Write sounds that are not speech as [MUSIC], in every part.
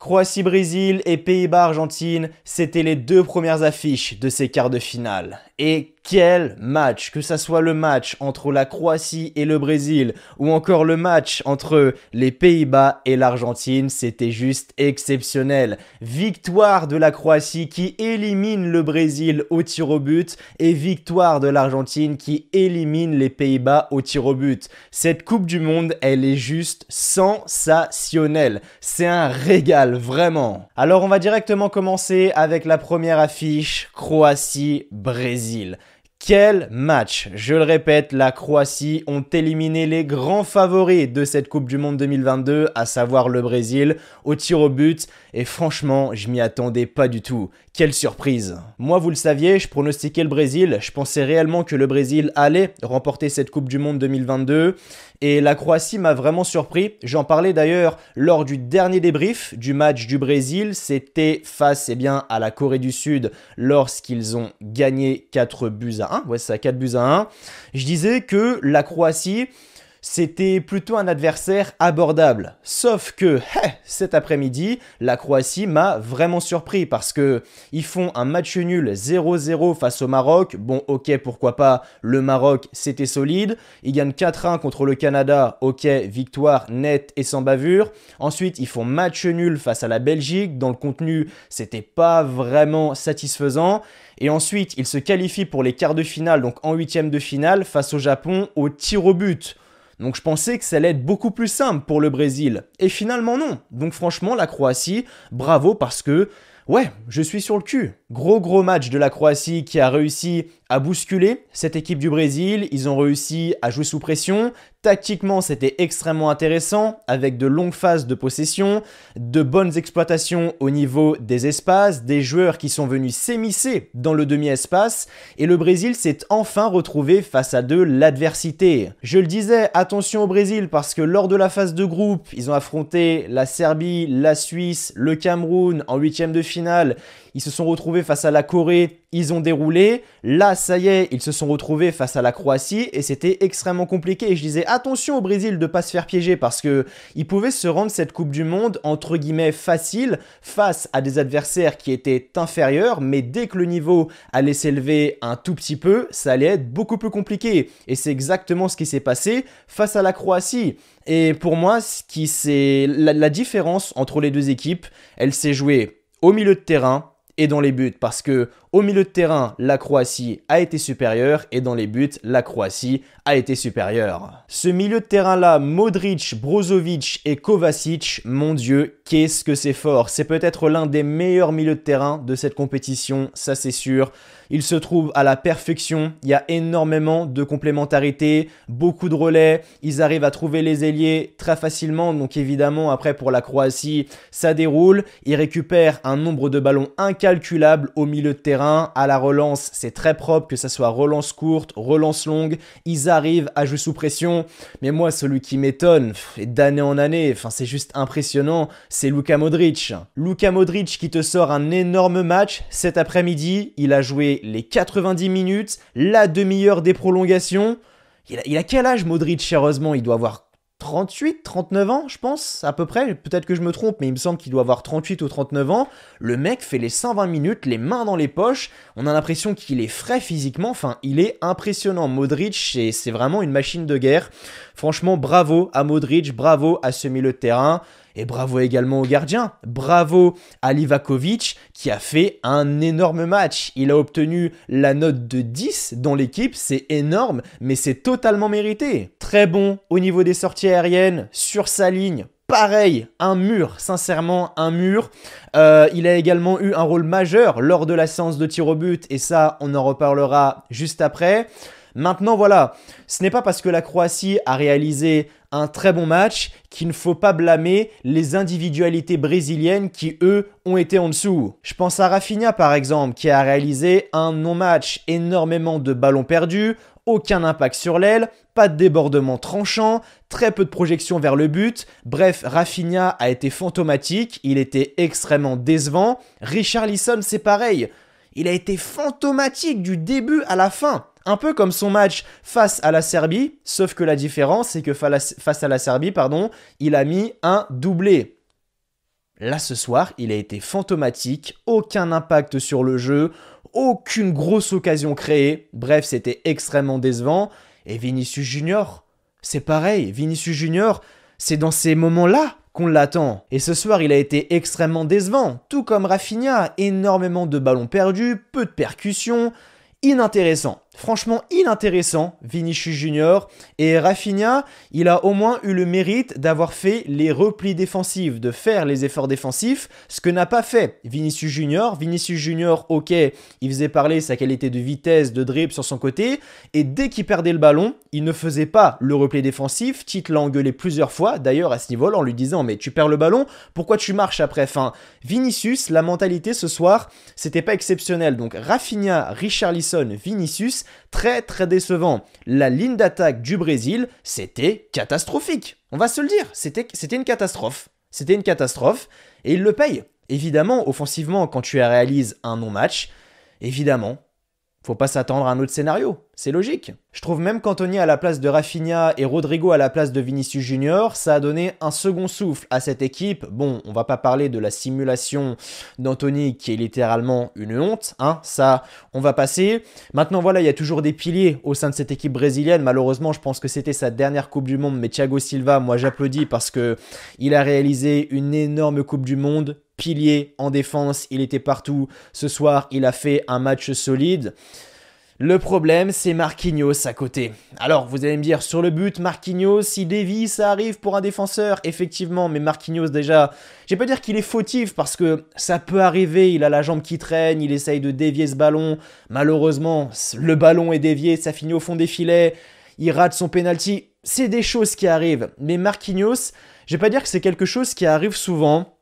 Croatie-Brésil et Pays-Bas-Argentine, c'était les deux premières affiches de ces quarts de finale. Et quel match Que ça soit le match entre la Croatie et le Brésil, ou encore le match entre les Pays-Bas et l'Argentine, c'était juste exceptionnel. Victoire de la Croatie qui élimine le Brésil au tir au but, et victoire de l'Argentine qui élimine les Pays-Bas au tir au but. Cette Coupe du Monde, elle est juste sensationnelle. C'est un régal, vraiment. Alors on va directement commencer avec la première affiche, Croatie-Brésil. Quel match Je le répète, la Croatie ont éliminé les grands favoris de cette Coupe du Monde 2022, à savoir le Brésil, au tir au but, et franchement, je m'y attendais pas du tout. Quelle surprise Moi, vous le saviez, je pronostiquais le Brésil, je pensais réellement que le Brésil allait remporter cette Coupe du Monde 2022, et la Croatie m'a vraiment surpris. J'en parlais d'ailleurs lors du dernier débrief du match du Brésil. C'était face eh bien, à la Corée du Sud lorsqu'ils ont gagné 4 buts à 1. Ouais, c'est 4 buts à 1. Je disais que la Croatie c'était plutôt un adversaire abordable. Sauf que cet après-midi, la Croatie m'a vraiment surpris parce que ils font un match nul 0-0 face au Maroc. Bon, ok, pourquoi pas, le Maroc c'était solide. Ils gagnent 4-1 contre le Canada, ok, victoire nette et sans bavure. Ensuite, ils font match nul face à la Belgique. Dans le contenu, c'était pas vraiment satisfaisant. Et ensuite, ils se qualifient pour les quarts de finale, donc en huitième de finale, face au Japon au tir au but. Donc je pensais que ça allait être beaucoup plus simple pour le Brésil. Et finalement non. Donc franchement, la Croatie, bravo parce que Ouais, je suis sur le cul. Gros gros match de la Croatie qui a réussi à bousculer cette équipe du Brésil, ils ont réussi à jouer sous pression, tactiquement c'était extrêmement intéressant, avec de longues phases de possession, de bonnes exploitations au niveau des espaces, des joueurs qui sont venus s'émisser dans le demi-espace, et le Brésil s'est enfin retrouvé face à de l'adversité. Je le disais, attention au Brésil, parce que lors de la phase de groupe, ils ont affronté la Serbie, la Suisse, le Cameroun en huitième de finale, ils se sont retrouvés face à la Corée, ils ont déroulé. Là, ça y est, ils se sont retrouvés face à la Croatie et c'était extrêmement compliqué. Et je disais attention au Brésil de ne pas se faire piéger parce que ils pouvaient se rendre cette Coupe du Monde entre guillemets facile face à des adversaires qui étaient inférieurs, mais dès que le niveau allait s'élever un tout petit peu, ça allait être beaucoup plus compliqué. Et c'est exactement ce qui s'est passé face à la Croatie. Et pour moi, ce qui c'est la différence entre les deux équipes, elle s'est jouée au milieu de terrain et dans les buts parce que au milieu de terrain, la Croatie a été supérieure et dans les buts, la Croatie a été supérieure. Ce milieu de terrain-là, Modric, Brozovic et Kovacic, mon Dieu, qu'est-ce que c'est fort. C'est peut-être l'un des meilleurs milieux de terrain de cette compétition, ça c'est sûr. Il se trouve à la perfection, il y a énormément de complémentarité, beaucoup de relais, ils arrivent à trouver les ailiers très facilement, donc évidemment après pour la Croatie, ça déroule, ils récupèrent un nombre de ballons incalculable au milieu de terrain à la relance, c'est très propre, que ce soit relance courte, relance longue, ils arrivent à jouer sous pression. Mais moi, celui qui m'étonne, et d'année en année, enfin c'est juste impressionnant, c'est Luca Modric. Luka Modric qui te sort un énorme match cet après-midi, il a joué les 90 minutes, la demi-heure des prolongations. Il a, il a quel âge Modric, heureusement Il doit avoir 38, 39 ans, je pense, à peu près. Peut-être que je me trompe, mais il me semble qu'il doit avoir 38 ou 39 ans. Le mec fait les 120 minutes, les mains dans les poches. On a l'impression qu'il est frais physiquement. Enfin, il est impressionnant. Modric, c'est vraiment une machine de guerre. Franchement, bravo à Modric, bravo à ce milieu de terrain. Et bravo également au gardien. Bravo à Livakovic qui a fait un énorme match. Il a obtenu la note de 10 dans l'équipe. C'est énorme, mais c'est totalement mérité. Très bon au niveau des sorties aériennes, sur sa ligne, pareil, un mur, sincèrement un mur. Euh, il a également eu un rôle majeur lors de la séance de tir au but et ça on en reparlera juste après. Maintenant, voilà, ce n'est pas parce que la Croatie a réalisé un très bon match qu'il ne faut pas blâmer les individualités brésiliennes qui, eux, ont été en dessous. Je pense à Rafinha, par exemple, qui a réalisé un non-match, énormément de ballons perdus, aucun impact sur l'aile, pas de débordement tranchant, très peu de projection vers le but. Bref, Rafinha a été fantomatique, il était extrêmement décevant. Richard Lisson, c'est pareil. Il a été fantomatique du début à la fin un peu comme son match face à la Serbie, sauf que la différence, c'est que face à la Serbie, pardon, il a mis un doublé. Là, ce soir, il a été fantomatique, aucun impact sur le jeu, aucune grosse occasion créée. Bref, c'était extrêmement décevant. Et Vinicius Junior, c'est pareil. Vinicius Junior, c'est dans ces moments-là qu'on l'attend. Et ce soir, il a été extrêmement décevant. Tout comme Rafinha, énormément de ballons perdus, peu de percussions, inintéressant franchement inintéressant, Vinicius Junior. Et Rafinha, il a au moins eu le mérite d'avoir fait les replis défensifs, de faire les efforts défensifs, ce que n'a pas fait Vinicius Junior. Vinicius Junior, ok, il faisait parler sa qualité de vitesse, de dribble sur son côté, et dès qu'il perdait le ballon, il ne faisait pas le repli défensif. Tite l'a engueulé plusieurs fois, d'ailleurs à ce niveau en lui disant mais tu perds le ballon, pourquoi tu marches après Enfin, Vinicius, la mentalité ce soir, c'était pas exceptionnel. Donc Rafinha, Richarlison, Vinicius, Très très décevant. La ligne d'attaque du Brésil, c'était catastrophique. On va se le dire, c'était une catastrophe. C'était une catastrophe. Et il le paye. Évidemment, offensivement, quand tu réalises un non-match, évidemment, faut pas s'attendre à un autre scénario, c'est logique. Je trouve même qu'Anthony à la place de Rafinha et Rodrigo à la place de Vinicius Junior, ça a donné un second souffle à cette équipe. Bon, on va pas parler de la simulation d'Anthony qui est littéralement une honte, hein, ça on va passer. Maintenant voilà, il y a toujours des piliers au sein de cette équipe brésilienne. Malheureusement, je pense que c'était sa dernière Coupe du Monde, mais Thiago Silva, moi j'applaudis parce que il a réalisé une énorme Coupe du Monde pilier en défense, il était partout. Ce soir, il a fait un match solide. Le problème, c'est Marquinhos à côté. Alors, vous allez me dire, sur le but, Marquinhos, si dévie, ça arrive pour un défenseur, effectivement, mais Marquinhos, déjà, j'ai pas dire qu'il est fautif, parce que ça peut arriver, il a la jambe qui traîne, il essaye de dévier ce ballon, malheureusement, le ballon est dévié, ça finit au fond des filets, il rate son penalty, c'est des choses qui arrivent, mais Marquinhos, vais pas dire que c'est quelque chose qui arrive souvent,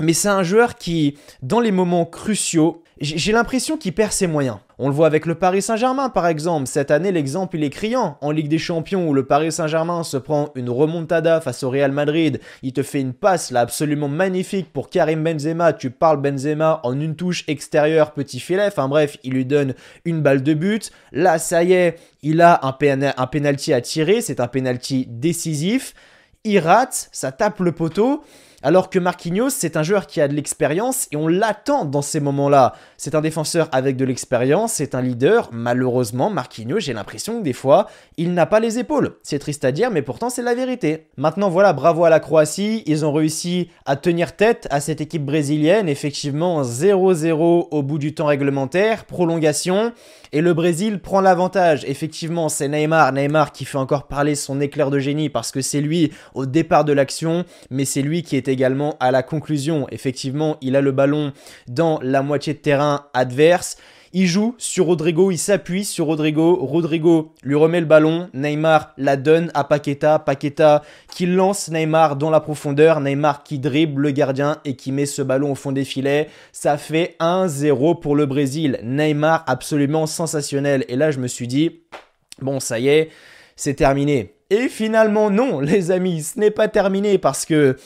mais c'est un joueur qui, dans les moments cruciaux, j'ai l'impression qu'il perd ses moyens. On le voit avec le Paris Saint-Germain par exemple. Cette année, l'exemple il est criant. En Ligue des Champions, où le Paris Saint-Germain se prend une remontada face au Real Madrid, il te fait une passe là absolument magnifique pour Karim Benzema. Tu parles Benzema en une touche extérieure, petit filet. Enfin bref, il lui donne une balle de but. Là, ça y est, il a un, pénalty à tirer. C'est un pénalty décisif. Il rate, ça tape le poteau. Alors que Marquinhos, c'est un joueur qui a de l'expérience et on l'attend dans ces moments-là. C'est un défenseur avec de l'expérience, c'est un leader. Malheureusement, Marquinhos, j'ai l'impression que des fois, il n'a pas les épaules. C'est triste à dire, mais pourtant c'est la vérité. Maintenant voilà, bravo à la Croatie, ils ont réussi à tenir tête à cette équipe brésilienne. Effectivement, 0-0 au bout du temps réglementaire, prolongation. Et le Brésil prend l'avantage. Effectivement, c'est Neymar. Neymar qui fait encore parler son éclair de génie parce que c'est lui au départ de l'action, mais c'est lui qui est également à la conclusion. Effectivement, il a le ballon dans la moitié de terrain adverse. Il joue sur Rodrigo, il s'appuie sur Rodrigo, Rodrigo lui remet le ballon, Neymar la donne à Paqueta, Paqueta qui lance Neymar dans la profondeur, Neymar qui dribble le gardien et qui met ce ballon au fond des filets. Ça fait 1-0 pour le Brésil. Neymar absolument sensationnel. Et là, je me suis dit, bon, ça y est, c'est terminé. Et finalement, non, [LAUGHS] les amis, ce n'est pas terminé parce que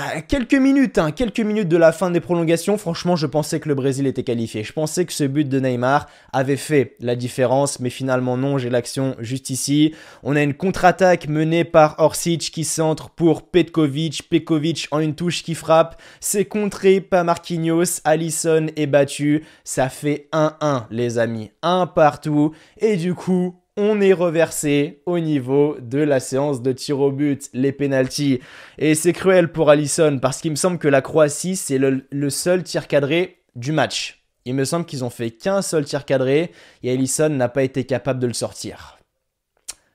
ah, quelques minutes, hein, quelques minutes de la fin des prolongations, franchement, je pensais que le Brésil était qualifié. Je pensais que ce but de Neymar avait fait la différence, mais finalement non, j'ai l'action juste ici. On a une contre-attaque menée par Orsic qui centre pour Petkovic. Petkovic en une touche qui frappe. C'est contré par Marquinhos. Allison est battu. Ça fait 1-1, les amis. 1 partout. Et du coup, on est reversé au niveau de la séance de tir au but, les pénalties. Et c'est cruel pour Allison parce qu'il me semble que la Croatie, c'est le, seul tir cadré du match. Il me semble qu'ils ont fait qu'un seul tir cadré et Allison n'a pas été capable de le sortir.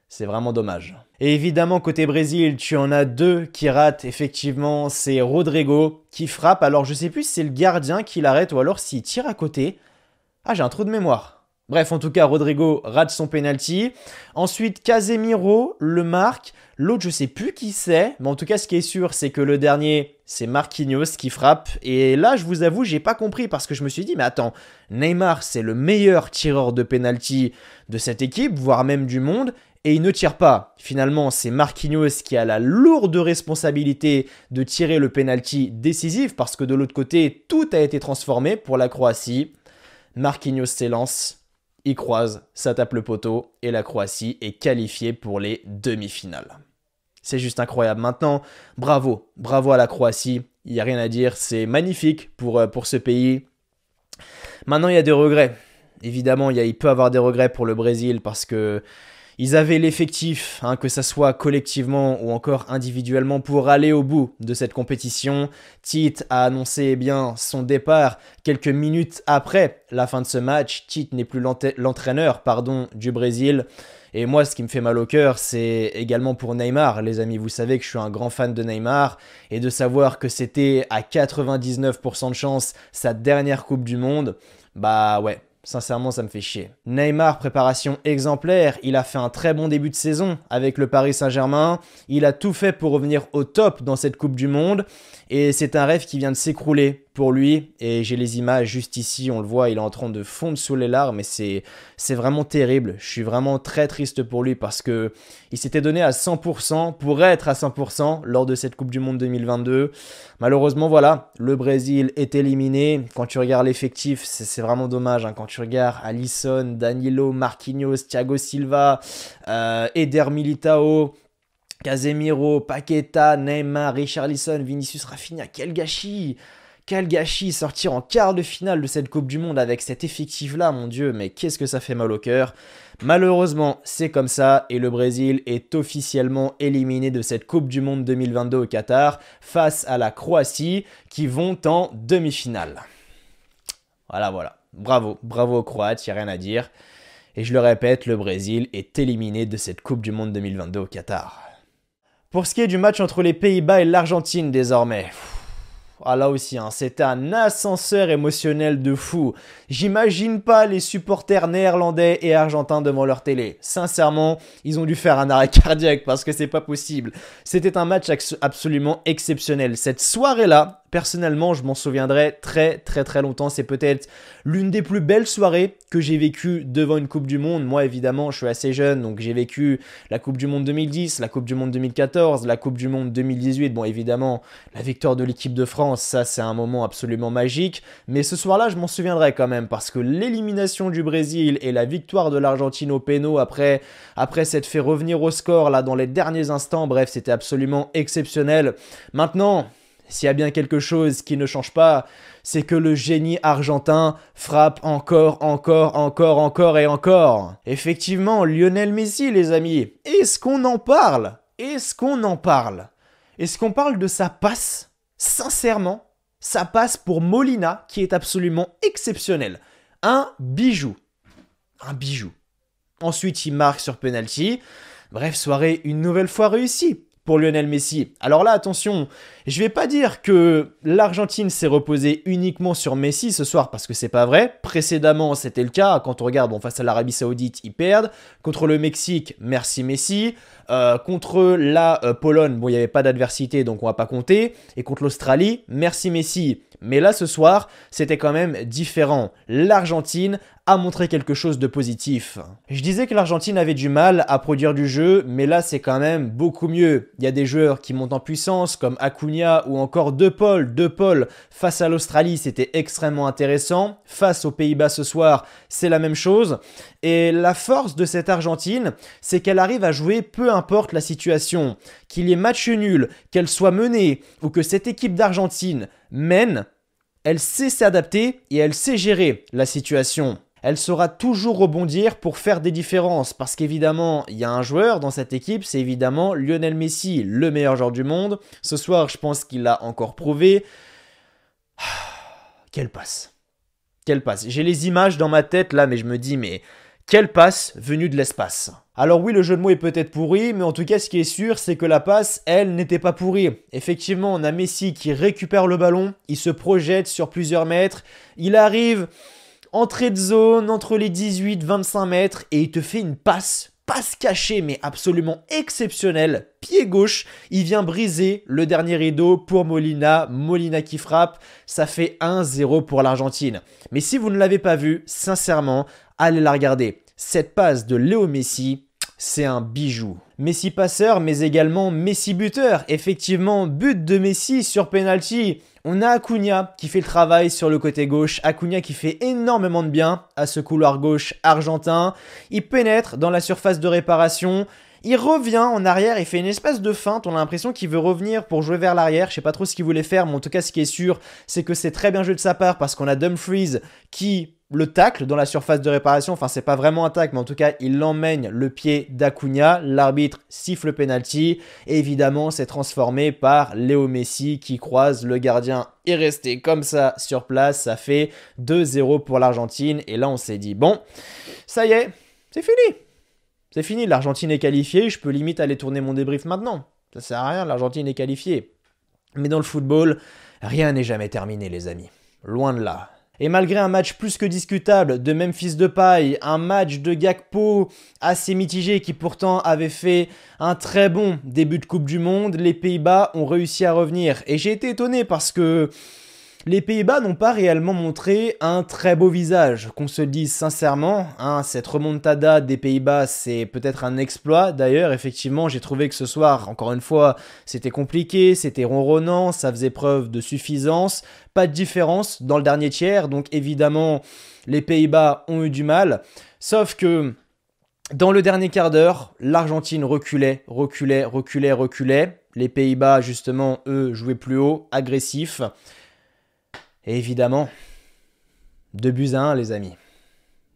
C'est vraiment dommage. Et évidemment, côté Brésil, tu en as deux qui ratent, effectivement. C'est Rodrigo qui frappe. Alors, je sais plus si c'est le gardien qui l'arrête ou alors s'il tire à côté. Ah, j'ai un trou de mémoire. Bref, en tout cas, Rodrigo rate son penalty. Ensuite, Casemiro le marque. L'autre, je sais plus qui c'est, mais en tout cas, ce qui est sûr, c'est que le dernier, c'est Marquinhos qui frappe. Et là, je vous avoue, j'ai pas compris parce que je me suis dit, mais attends, Neymar, c'est le meilleur tireur de penalty de cette équipe, voire même du monde et il ne tire pas. Finalement, c'est Marquinhos qui a la lourde responsabilité de tirer le penalty décisif parce que de l'autre côté, tout a été transformé pour la Croatie. Marquinhos s'élance, il croise, ça tape le poteau et la Croatie est qualifiée pour les demi-finales. C'est juste incroyable. Maintenant, bravo, bravo à la Croatie. Il n'y a rien à dire, c'est magnifique pour, euh, pour ce pays. Maintenant, il y a des regrets. Évidemment, il, y a, il peut avoir des regrets pour le Brésil parce que ils avaient l'effectif, hein, que ça soit collectivement ou encore individuellement, pour aller au bout de cette compétition. Tite a annoncé eh bien son départ quelques minutes après la fin de ce match. Tite n'est plus l'entraîneur, pardon, du Brésil. Et moi, ce qui me fait mal au cœur, c'est également pour Neymar. Les amis, vous savez que je suis un grand fan de Neymar. Et de savoir que c'était à 99% de chance sa dernière Coupe du Monde, bah ouais, Sincèrement, ça me fait chier. Neymar, préparation exemplaire, il a fait un très bon début de saison avec le Paris Saint-Germain, il a tout fait pour revenir au top dans cette Coupe du Monde, et c'est un rêve qui vient de s'écrouler pour lui. Et j'ai les images juste ici, on le voit, il est en train de fondre sous les larmes et c'est, c'est vraiment terrible. Je suis vraiment très triste pour lui parce que il s'était donné à 100% pourrait être à 100% lors de cette Coupe du Monde 2022. Malheureusement, voilà, le Brésil est éliminé. Quand tu regardes l'effectif, c'est, c'est vraiment dommage. Hein. Quand tu regardes Alisson, Danilo, Marquinhos, Thiago Silva, euh, Eder Militao, Casemiro, Paqueta, Neymar, Richarlison, Vinicius Rafinha, quel gâchis quel gâchis sortir en quart de finale de cette Coupe du Monde avec cet effectif-là, mon Dieu, mais qu'est-ce que ça fait mal au cœur. Malheureusement, c'est comme ça et le Brésil est officiellement éliminé de cette Coupe du Monde 2022 au Qatar face à la Croatie qui vont en demi-finale. Voilà, voilà. Bravo, bravo aux Croates, il a rien à dire. Et je le répète, le Brésil est éliminé de cette Coupe du Monde 2022 au Qatar. Pour ce qui est du match entre les Pays-Bas et l'Argentine désormais, ah là aussi, hein, un ascenseur émotionnel de fou. J'imagine pas les supporters néerlandais et argentins devant leur télé. Sincèrement, ils ont dû faire un arrêt [LAUGHS] cardiaque parce que c'est pas possible. C'était un match absolument exceptionnel. Cette soirée-là, personnellement, je m'en souviendrai très très très longtemps. C'est peut-être l'une des plus belles soirées que j'ai vécues devant une Coupe du Monde. Moi, évidemment, je suis assez jeune, donc j'ai vécu la Coupe du Monde 2010, la Coupe du Monde 2014, la Coupe du Monde 2018. Bon, évidemment, la victoire de l'équipe de France, ça c'est un moment absolument magique. Mais ce soir-là, je m'en souviendrai quand même, parce que l'élimination du Brésil et la victoire de l'Argentine au péno après, après s'être fait revenir au score là dans les derniers instants, bref, c'était absolument exceptionnel. Maintenant, s'il y a bien quelque chose qui ne change pas, c'est que le génie argentin frappe encore, encore, encore, encore et encore. Effectivement, Lionel Messi, les amis, est-ce qu'on en parle Est-ce qu'on en parle Est-ce qu'on parle de sa passe Sincèrement, sa passe pour Molina, qui est absolument exceptionnelle. Un bijou. Un bijou. Ensuite, il marque sur penalty. Bref, soirée une nouvelle fois réussie pour Lionel Messi. Alors là, attention, je vais pas dire que l'Argentine s'est reposée uniquement sur Messi ce soir parce que c'est pas vrai. Précédemment, c'était le cas. Quand on regarde, bon, face à l'Arabie Saoudite, ils perdent. Contre le Mexique, merci Messi. Euh, contre la euh, Pologne, bon, il n'y avait pas d'adversité, donc on va pas compter. Et contre l'Australie, merci Messi. Mais là, ce soir, c'était quand même différent. L'Argentine a montré quelque chose de positif. Je disais que l'Argentine avait du mal à produire du jeu, mais là c'est quand même beaucoup mieux. Il y a des joueurs qui montent en puissance, comme Acuna ou encore De Paul. De Paul, face à l'Australie, c'était extrêmement intéressant. Face aux Pays-Bas ce soir, c'est la même chose. Et la force de cette Argentine, c'est qu'elle arrive à jouer peu importe la situation. Qu'il y ait match nul, qu'elle soit menée, ou que cette équipe d'Argentine mène, elle sait s'adapter et elle sait gérer la situation elle saura toujours rebondir pour faire des différences. Parce qu'évidemment, il y a un joueur dans cette équipe, c'est évidemment Lionel Messi, le meilleur joueur du monde. Ce soir, je pense qu'il l'a encore prouvé. [SIGHS] Quelle passe. Quelle passe. J'ai les images dans ma tête là, mais je me dis, mais quelle passe venue de l'espace. Alors oui, le jeu de mots est peut-être pourri, mais en tout cas, ce qui est sûr, c'est que la passe, elle, n'était pas pourrie. Effectivement, on a Messi qui récupère le ballon, il se projette sur plusieurs mètres, il arrive entrée de zone, entre les 18-25 mètres, et il te fait une passe passe cachée mais absolument exceptionnelle, pied gauche, il vient briser le dernier rideau pour Molina, Molina qui frappe, ça fait 1-0 pour l'Argentine. Mais si vous ne l'avez pas vu, sincèrement, allez la regarder. Cette passe de Léo Messi, c'est un bijou. Messi passeur, mais également Messi buteur. Effectivement, but de Messi sur penalty. On a Acuna qui fait le travail sur le côté gauche. Acuna qui fait énormément de bien à ce couloir gauche argentin. Il pénètre dans la surface de réparation. Il revient en arrière, il fait une espèce de feinte, on a l'impression qu'il veut revenir pour jouer vers l'arrière, je sais pas trop ce qu'il voulait faire, mais en tout cas ce qui est sûr, c'est que c'est très bien joué de sa part parce qu'on a Dumfries qui le tacle dans la surface de réparation, enfin c'est pas vraiment un tacle, mais en tout cas il emmène le pied d'Acuna, l'arbitre siffle penalty, évidemment c'est transformé par Léo Messi qui croise le gardien et resté comme ça sur place, ça fait 2-0 pour l'Argentine, et là on s'est dit bon, ça y est, c'est fini, c'est fini, l'Argentine est qualifiée, je peux limite aller tourner mon débrief maintenant, ça sert à rien, l'Argentine est qualifiée. Mais dans le football, rien n'est jamais terminé les amis, loin de là. Et malgré un match plus que discutable de Memphis de Paille, un match de Gakpo assez mitigé qui pourtant avait fait un très bon début de Coupe du Monde, les Pays-Bas ont réussi à revenir. Et j'ai été étonné parce que les Pays-Bas n'ont pas réellement montré un très beau visage, qu'on se dise sincèrement. Hein, cette remontada des Pays-Bas, c'est peut-être un exploit. D'ailleurs, effectivement, j'ai trouvé que ce soir, encore une fois, c'était compliqué, c'était ronronnant, ça faisait preuve de suffisance. Pas de différence dans le dernier tiers, donc évidemment, les Pays-Bas ont eu du mal. Sauf que dans le dernier quart d'heure, l'Argentine reculait, reculait, reculait, reculait. Les Pays-Bas, justement, eux, jouaient plus haut, agressifs. Et évidemment, deux buts à 1 les amis.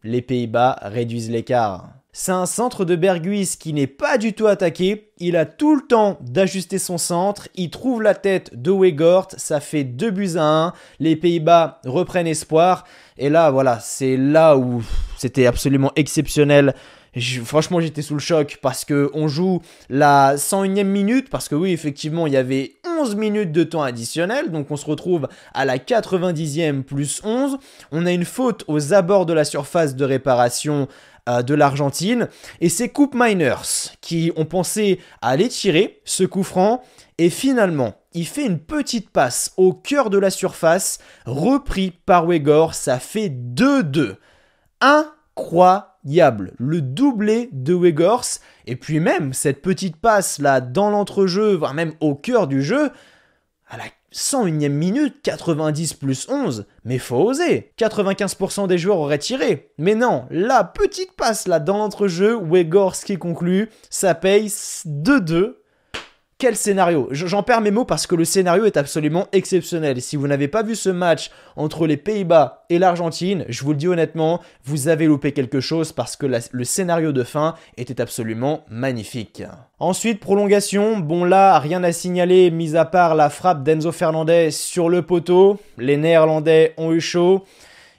Les Pays-Bas réduisent l'écart. C'est un centre de Berguis qui n'est pas du tout attaqué. Il a tout le temps d'ajuster son centre. Il trouve la tête de Wegort. Ça fait deux buts à un, Les Pays-Bas reprennent espoir. Et là, voilà, c'est là où c'était absolument exceptionnel franchement, j'étais sous le choc parce que on joue la 101e minute parce que oui, effectivement, il y avait 11 minutes de temps additionnel, donc on se retrouve à la 90e plus 11. On a une faute aux abords de la surface de réparation euh, de l'Argentine et c'est Coupe Miners qui ont pensé à aller tirer ce coup franc et finalement il fait une petite passe au cœur de la surface repris par Wegor ça fait 2-2 incroyable le doublé de Wegors, et puis même cette petite passe là dans l'entrejeu, voire même au cœur du jeu, à la 101ème minute, 90 plus 11, mais faut oser. 95% des joueurs auraient tiré. Mais non, la petite passe là dans l'entrejeu, Wegors qui conclut, ça paye 2-2 quel scénario J'en perds mes mots parce que le scénario est absolument exceptionnel. Si vous n'avez pas vu ce match entre les Pays-Bas et l'Argentine, je vous le dis honnêtement, vous avez loupé quelque chose parce que le scénario de fin était absolument magnifique. Ensuite, prolongation. Bon là, rien à signaler, mis à part la frappe d'Enzo Fernandez sur le poteau. Les Néerlandais ont eu chaud.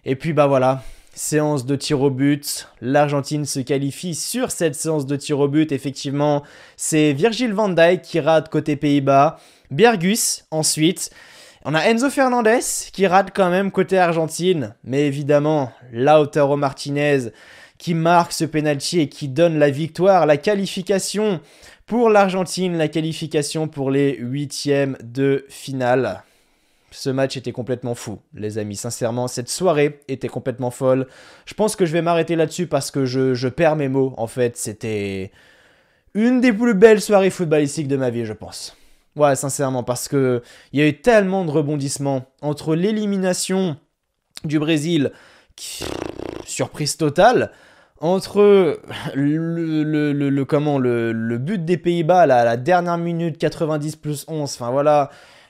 Et puis bah voilà, séance de tir au but. L'Argentine se qualifie sur cette séance de tir au but. Effectivement, c'est Virgil van Dijk qui rate côté Pays-Bas. Bergus ensuite. On a Enzo Fernandez qui rate quand même côté Argentine. Mais évidemment, Lautaro Martinez qui marque ce penalty et qui donne la victoire, la qualification pour l'Argentine, la qualification pour les huitièmes de finale. Ce match était complètement fou, les amis. Sincèrement, cette soirée était complètement folle. Je pense que je vais m'arrêter là-dessus parce que je, perds mes mots. En fait, c'était une des plus belles soirées footballistiques de ma vie, je pense. Ouais, sincèrement, parce que il y a eu tellement de rebondissements entre l'élimination du Brésil, surprise totale, entre le, comment, le, but des Pays-Bas à la dernière minute 90 plus 11, enfin voilà,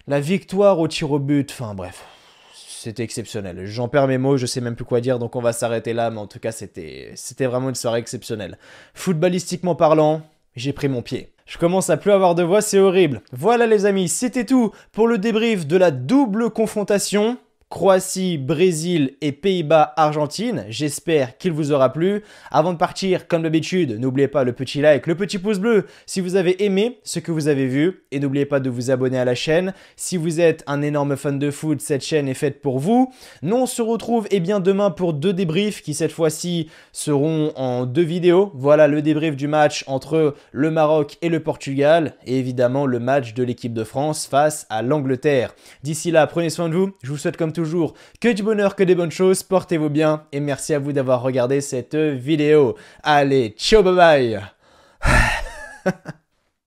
la victoire au tir au but, enfin bref, c'était exceptionnel. J'en perds mes mots, je sais même plus quoi dire, donc on va s'arrêter là, mais en tout cas, c'était, c'était vraiment une soirée exceptionnelle. Footballistiquement parlant, j'ai pris mon pied. Je commence à plus avoir de voix, c'est horrible. Voilà les amis, c'était tout pour le débrief de la double confrontation Croatie, Brésil et Pays-Bas, Argentine. J'espère qu'il vous aura plu. Avant de partir, comme d'habitude, n'oubliez pas le petit like, le petit pouce bleu si vous avez aimé ce que vous avez vu et n'oubliez pas de vous abonner à la chaîne. Si vous êtes un énorme fan de foot, cette chaîne est faite pour vous. Nous, on se retrouve eh bien demain pour deux débriefs qui cette fois-ci seront en deux vidéos. Voilà le débrief du match entre le Maroc et le Portugal et évidemment le match de l'équipe de France face à l'Angleterre. D'ici là, prenez soin de vous. Je vous souhaite comme tout que du bonheur, que des bonnes choses, portez-vous bien et merci à vous d'avoir regardé cette vidéo. Allez, ciao, bye bye [LAUGHS]